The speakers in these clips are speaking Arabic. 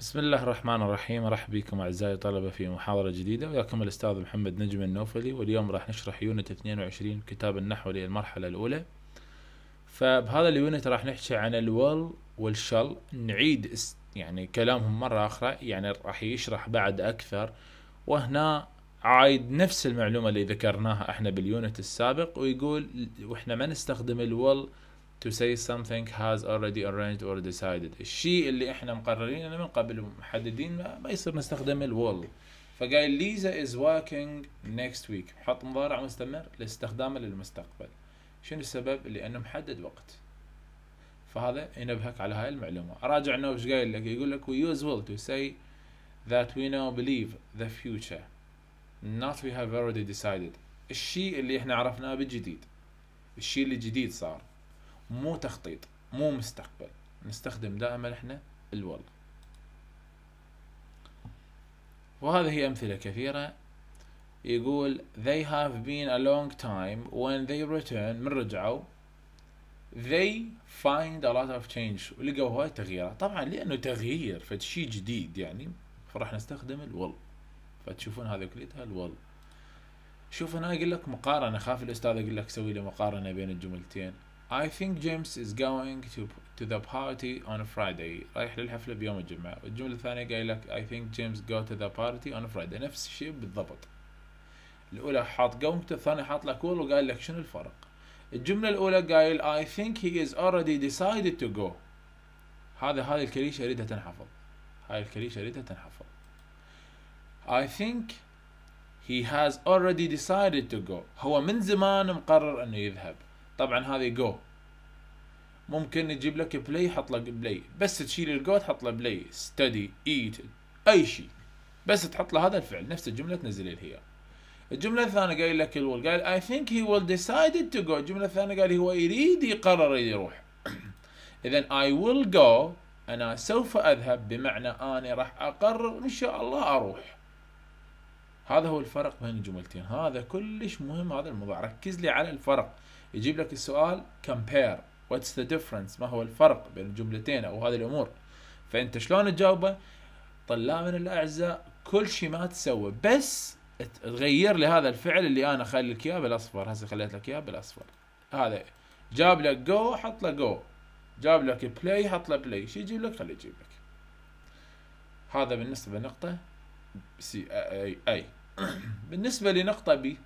بسم الله الرحمن الرحيم ارحب بكم أعزائي الطلبة في محاضرة جديدة وياكم الأستاذ محمد نجم النوفلي واليوم راح نشرح يونت 22 كتاب النحو للمرحلة الأولى فبهذا اليونت راح نحكي عن الول والشل نعيد يعني كلامهم مرة أخرى يعني راح يشرح بعد أكثر وهنا عايد نفس المعلومة اللي ذكرناها احنا باليونت السابق ويقول واحنا ما نستخدم الول to say something has already arranged or decided الشيء اللي احنا مقررينه من قبل ومحددين ما, ما يصير نستخدم will فقال ليزا is working next week حط مضارع مستمر لاستخدامه للمستقبل شنو السبب لانه محدد وقت فهذا ينبهك على هاي المعلومه راجع انه وش قايل لك يقول لك we use will to say that we now believe the future not we have already decided الشيء اللي احنا عرفناه بالجديد الشيء اللي جديد صار مو تخطيط مو مستقبل نستخدم دائما احنا الوال وهذه أمثلة كثيرة يقول they have been a long time when they return من رجعوا they find a lot of change ولقوا هواي تغييرات طبعا لأنه تغيير فشي جديد يعني فراح نستخدم الول فتشوفون هذا كليتها الول شوف هنا اقول لك مقارنه خاف الاستاذ يقول لك سوي لي مقارنه بين الجملتين I think James is going to to the party on Friday رايح للحفلة بيوم الجمعة الجملة الثانية قايل لك I think James go to the party on Friday نفس الشيء بالضبط الأولى حاط going to الثانية حاط لك will وقال لك شنو الفرق الجملة الأولى قايل I think he is already decided to go هذا هذه الكليشة أريدها تنحفظ هاي الكليشة أريدها تنحفظ I think he has already decided to go هو من زمان مقرر أنه يذهب طبعا هذه جو ممكن يجيب لك بلاي يحط لك بلاي بس تشيل الجو تحط له بلاي ستدي ايت اي شيء بس تحط له هذا الفعل نفس الجمله تنزل لي هي الجمله الثانيه قايل لك الول قال اي ثينك هي ويل ديسايدد تو جو الجمله الثانيه قال هو يريد يقرر يروح اذا اي ويل جو انا سوف اذهب بمعنى انا راح اقرر ان شاء الله اروح هذا هو الفرق بين الجملتين هذا كلش مهم هذا الموضوع ركز لي على الفرق يجيب لك السؤال compare what's the difference ما هو الفرق بين الجملتين او هذه الامور فانت شلون تجاوبه طلابنا الاعزاء كل شيء ما تسوي بس تغير لي هذا الفعل اللي انا خلي لك اياه بالاصفر هسه خليت لك اياه بالاصفر هذا جاب لك جو حط له جو جاب لك بلاي حط له بلاي شو يجيب لك خليه يجيب لك هذا بالنسبه لنقطه سي اي, أي. بالنسبة لنقطة بي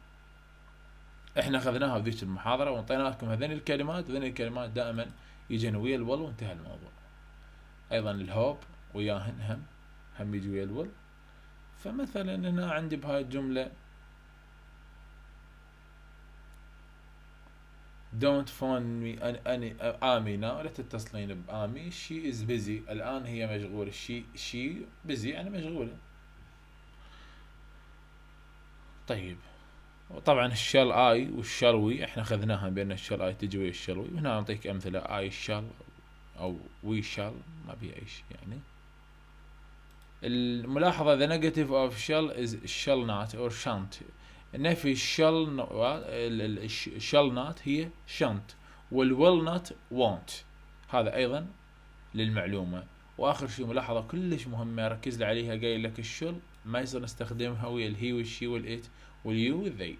احنا اخذناها بذيك المحاضرة وانطينا لكم هذين الكلمات هذين الكلمات دائما يجن ويا الول وانتهى الموضوع ايضا الهوب وياهن هم هم يجي ويا الول فمثلا هنا عندي بهاي الجملة don't phone me any آمينا لا تتصلين بآمي she is busy الآن هي مشغولة she she busy يعني مشغولة طيب وطبعا الشال اي والشلوي احنا اخذناها بين الشال اي تجي ويا الشلوي هنا اعطيك امثله اي شال او وي شال ما بي اي شيء يعني الملاحظه ذا نيجاتيف اوف شال از شال نات اور شانت نفي الشال الشال نات هي شانت وال will وونت هذا ايضا للمعلومه واخر شيء ملاحظه كلش مهمه ركز لي عليها قايل لك الشل ما يصير نستخدمها ويا الهي والشي والإت واليو والذي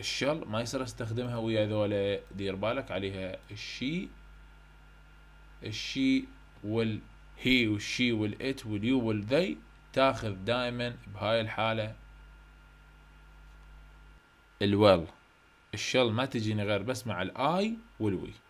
الشل ما يصير استخدمها ويا ذولا دير بالك عليها الشي الشي والهي والشي والإت واليو والذي تاخذ دائما بهاي الحالة الويل الشل ما تجيني غير بس مع الاي والوي